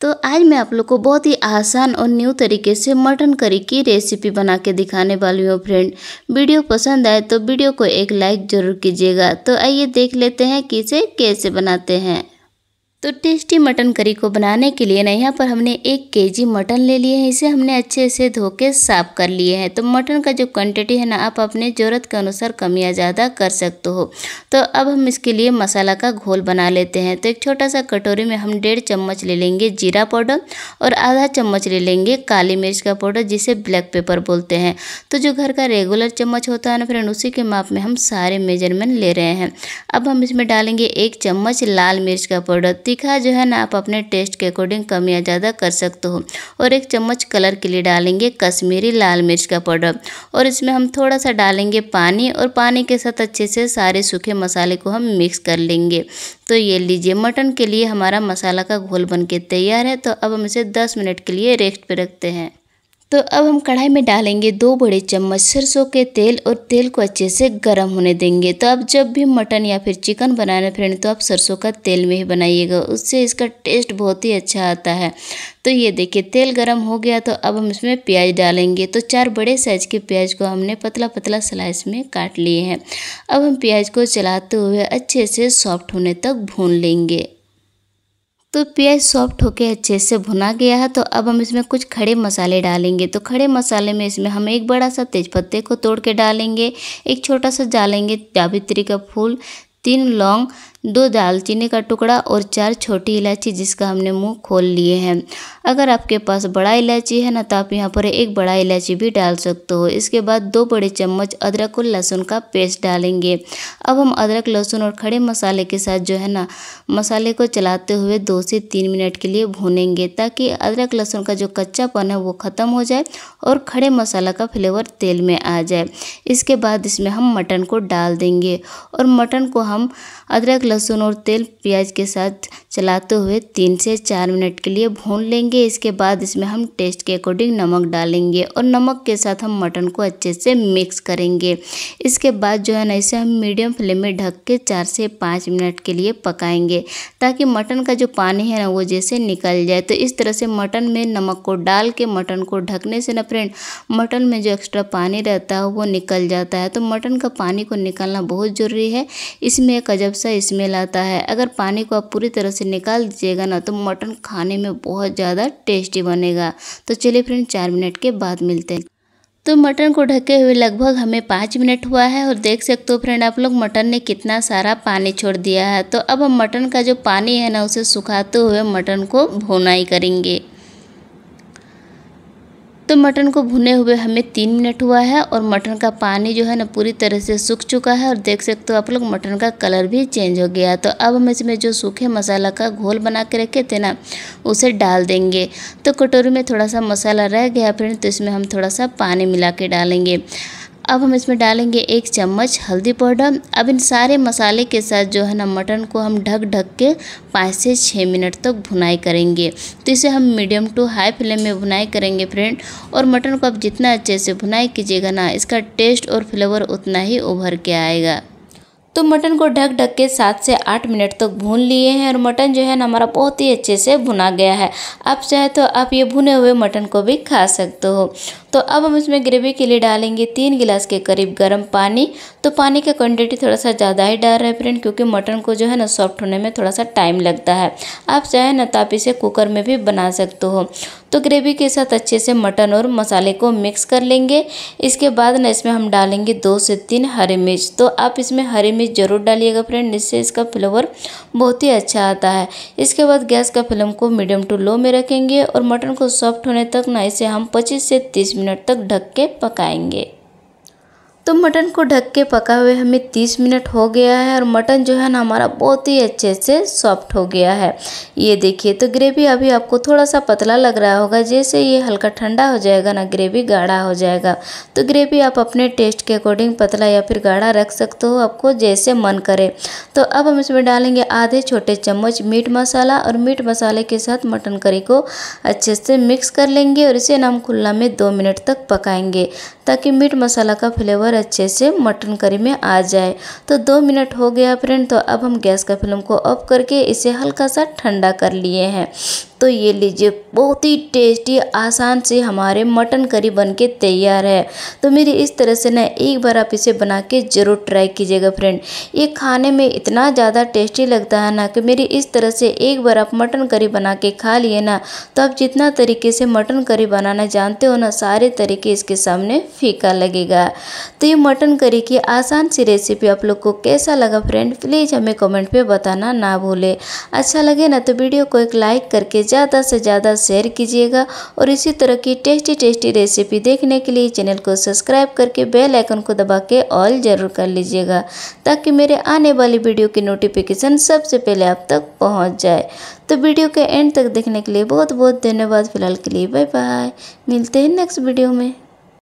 तो आज मैं आप लोग को बहुत ही आसान और न्यू तरीके से मटन करी की रेसिपी बना के दिखाने वाली हूँ फ्रेंड वीडियो पसंद आए तो वीडियो को एक लाइक ज़रूर कीजिएगा तो आइए देख लेते हैं कि इसे कैसे बनाते हैं तो टेस्टी मटन करी को बनाने के लिए ना यहाँ पर हमने एक केजी मटन ले लिए हैं इसे हमने अच्छे से धो के साफ़ कर लिए हैं तो मटन का जो क्वांटिटी है ना आप अपने ज़रूरत के अनुसार कम या ज़्यादा कर सकते हो तो अब हम इसके लिए मसाला का घोल बना लेते हैं तो एक छोटा सा कटोरी में हम डेढ़ चम्मच ले लेंगे जीरा पाउडर और आधा चम्मच ले लेंगे काली मिर्च का पाउडर जिसे ब्लैक पेपर बोलते हैं तो जो घर का रेगुलर चम्मच होता है ना फ्रेंड उसी के माप में हम सारे मेजरमेंट ले रहे हैं अब हम इसमें डालेंगे एक चम्मच लाल मिर्च का पाउडर तीखा जो है ना आप अपने टेस्ट के अकॉर्डिंग कम या ज़्यादा कर सकते हो और एक चम्मच कलर के लिए डालेंगे कश्मीरी लाल मिर्च का पाउडर और इसमें हम थोड़ा सा डालेंगे पानी और पानी के साथ अच्छे से सारे सूखे मसाले को हम मिक्स कर लेंगे तो ये लीजिए मटन के लिए हमारा मसाला का घोल बन तैयार है तो अब हम इसे दस मिनट के लिए रेस्ट पर रखते हैं तो अब हम कढ़ाई में डालेंगे दो बड़े चम्मच सरसों के तेल और तेल को अच्छे से गर्म होने देंगे तो आप जब भी मटन या फिर चिकन बनाना फ्रेंड तो आप सरसों का तेल में ही बनाइएगा उससे इसका टेस्ट बहुत ही अच्छा आता है तो ये देखिए तेल गर्म हो गया तो अब हम इसमें प्याज डालेंगे तो चार बड़े साइज के प्याज को हमने पतला पतला स्लाइस में काट लिए हैं अब हम प्याज को चलाते हुए अच्छे से सॉफ्ट होने तक भून लेंगे तो प्याज सॉफ्ट होके अच्छे से भुना गया है तो अब हम इसमें कुछ खड़े मसाले डालेंगे तो खड़े मसाले में इसमें हम एक बड़ा सा तेज़पत्ते को तोड़ के डालेंगे एक छोटा सा डालेंगे जावित्री का फूल तीन लौंग दो दालचीनी का टुकड़ा और चार छोटी इलायची जिसका हमने मुंह खोल लिए हैं अगर आपके पास बड़ा इलायची है ना तो आप यहाँ पर एक बड़ा इलायची भी डाल सकते हो इसके बाद दो बड़े चम्मच अदरक और लहसुन का पेस्ट डालेंगे अब हम अदरक लहसुन और खड़े मसाले के साथ जो है ना मसाले को चलाते हुए दो से तीन मिनट के लिए भूनेंगे ताकि अदरक लहसुन का जो कच्चापन है वो ख़त्म हो जाए और खड़े मसाला का फ्लेवर तेल में आ जाए इसके बाद इसमें हम मटन को डाल देंगे और मटन को हम हम अदरक लहसुन और तेल प्याज के साथ चलाते हुए तीन से चार मिनट के लिए भून लेंगे इसके बाद इसमें हम टेस्ट के अकॉर्डिंग नमक डालेंगे और नमक के साथ हम मटन को अच्छे से मिक्स करेंगे इसके बाद जो है ना इसे हम मीडियम फ्लेम में ढक के चार से पाँच मिनट के लिए पकाएंगे ताकि मटन का जो पानी है ना वो जैसे निकल जाए तो इस तरह से मटन में नमक को डाल के मटन को ढकने से ना फ्रेंड मटन में जो एक्स्ट्रा पानी रहता है वो निकल जाता है तो मटन का पानी को निकालना बहुत ज़रूरी है इसमें एक अजब सा स्मेल आता है अगर पानी को आप पूरी तरह से निकाल दीजिएगा ना तो मटन खाने में बहुत ज़्यादा टेस्टी बनेगा तो चलिए फ्रेंड चार मिनट के बाद मिलते हैं तो मटन को ढके हुए लगभग हमें पाँच मिनट हुआ है और देख सकते हो फ्रेंड आप लोग मटन ने कितना सारा पानी छोड़ दिया है तो अब हम मटन का जो पानी है ना उसे सुखाते हुए मटन को भुना ही करेंगे तो मटन को भुने हुए हमें तीन मिनट हुआ है और मटन का पानी जो है ना पूरी तरह से सूख चुका है और देख सकते हो आप लोग मटन का कलर भी चेंज हो गया तो अब हम इसमें जो सूखे मसाला का घोल बना के रखे थे ना उसे डाल देंगे तो कटोरी में थोड़ा सा मसाला रह गया फिर तो इसमें हम थोड़ा सा पानी मिला के डालेंगे अब हम इसमें डालेंगे एक चम्मच हल्दी पाउडर अब इन सारे मसाले के साथ जो है ना मटन को हम ढक ढक के पाँच से छः मिनट तक भुनाई करेंगे तो इसे हम मीडियम टू हाई फ्लेम में भुनाई करेंगे फ्रेंड और मटन को आप जितना अच्छे से भुनाई कीजिएगा ना इसका टेस्ट और फ्लेवर उतना ही उभर के आएगा तो मटन को ढक ढक के सात से आठ मिनट तक तो भून लिए हैं और मटन जो है ना हमारा बहुत ही अच्छे से भुना गया है आप चाहे तो आप ये भुने हुए मटन को भी खा सकते हो तो अब हम इसमें ग्रेवी के लिए डालेंगे तीन गिलास के करीब गर्म पानी तो पानी का क्वान्टिटी थोड़ा सा ज़्यादा ही डाल रहे हैं फ्रेंड क्योंकि मटन को जो है ना सॉफ्ट होने में थोड़ा सा टाइम लगता है आप चाहे ना तो आप इसे कुकर में भी बना सकते हो तो ग्रेवी के साथ अच्छे से मटन और मसाले को मिक्स कर लेंगे इसके बाद ना इसमें हम डालेंगे दो से तीन हरी मिर्च तो आप इसमें हरी मिर्च ज़रूर डालिएगा फ्रेंड इससे इसका फ्लेवर बहुत ही अच्छा आता है इसके बाद गैस का फ्लेम को मीडियम टू लो में रखेंगे और मटन को सॉफ्ट होने तक ना इसे हम पच्चीस से तीस मिनट तक ढक के पकाएंगे तो मटन को ढक के पका हुए हमें 30 मिनट हो गया है और मटन जो है ना हमारा बहुत ही अच्छे से सॉफ्ट हो गया है ये देखिए तो ग्रेवी अभी आपको थोड़ा सा पतला लग रहा होगा जैसे ये हल्का ठंडा हो जाएगा ना ग्रेवी गाढ़ा हो जाएगा तो ग्रेवी आप अपने टेस्ट के अकॉर्डिंग पतला या फिर गाढ़ा रख सकते हो आपको जैसे मन करे तो अब हम इसमें डालेंगे आधे छोटे चम्मच मीट मसाला और मीट मसाले के साथ मटन करी को अच्छे से मिक्स कर लेंगे और इसे ना हम खुला में दो मिनट तक पकाएंगे ताकि मीट मसाला का फ्लेवर अच्छे से मटन करी में आ जाए तो दो मिनट हो गया फ्रेंड तो अब हम गैस का फ्लेम को ऑफ करके इसे हल्का सा ठंडा कर लिए हैं तो ये लीजिए बहुत ही टेस्टी आसान से हमारे मटन करी बन के तैयार है तो मेरी इस तरह से ना एक बार आप इसे बना के ज़रूर ट्राई कीजिएगा फ्रेंड ये खाने में इतना ज़्यादा टेस्टी लगता है ना कि मेरी इस तरह से एक बार आप मटन करी बना के खा लिए ना तो आप जितना तरीके से मटन करी बनाना जानते हो ना सारे तरीके इसके सामने फीका लगेगा तो ये मटन करी की आसान सी रेसिपी आप लोग को कैसा लगा फ्रेंड प्लीज़ हमें कमेंट पे बताना ना भूले अच्छा लगे ना तो वीडियो को एक लाइक करके ज़्यादा से ज़्यादा शेयर कीजिएगा और इसी तरह की टेस्टी टेस्टी रेसिपी देखने के लिए चैनल को सब्सक्राइब करके बेल आइकन को दबा के ऑल ज़रूर कर लीजिएगा ताकि मेरे आने वाली वीडियो की नोटिफिकेशन सबसे पहले आप तक पहुँच जाए तो वीडियो के एंड तक देखने के लिए बहुत बहुत धन्यवाद फिलहाल के लिए बाय बाय मिलते हैं नेक्स्ट वीडियो में